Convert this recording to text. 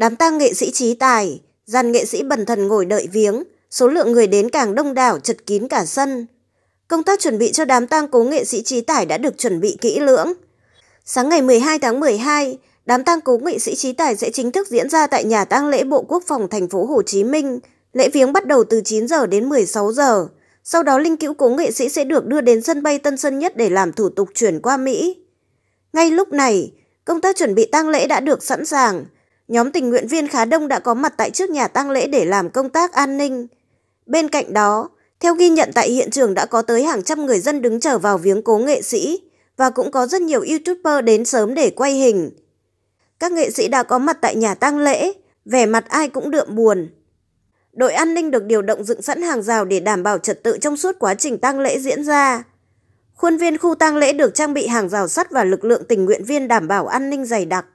Đám tang nghệ sĩ trí tài, dàn nghệ sĩ bần thần ngồi đợi viếng, số lượng người đến càng đông đảo chật kín cả sân. Công tác chuẩn bị cho đám tang cố nghệ sĩ trí tài đã được chuẩn bị kỹ lưỡng. Sáng ngày 12 tháng 12, đám tang cố nghệ sĩ trí tài sẽ chính thức diễn ra tại nhà tang lễ Bộ Quốc phòng thành phố Hồ Chí Minh. Lễ viếng bắt đầu từ 9 giờ đến 16 giờ. Sau đó linh cữu cố nghệ sĩ sẽ được đưa đến sân bay Tân Sơn Nhất để làm thủ tục chuyển qua Mỹ. Ngay lúc này, công tác chuẩn bị tang lễ đã được sẵn sàng – Nhóm tình nguyện viên khá đông đã có mặt tại trước nhà tang lễ để làm công tác an ninh. Bên cạnh đó, theo ghi nhận tại hiện trường đã có tới hàng trăm người dân đứng chờ vào viếng cố nghệ sĩ và cũng có rất nhiều youtuber đến sớm để quay hình. Các nghệ sĩ đã có mặt tại nhà tang lễ, vẻ mặt ai cũng đượm buồn. Đội an ninh được điều động dựng sẵn hàng rào để đảm bảo trật tự trong suốt quá trình tang lễ diễn ra. Khuôn viên khu tang lễ được trang bị hàng rào sắt và lực lượng tình nguyện viên đảm bảo an ninh dày đặc.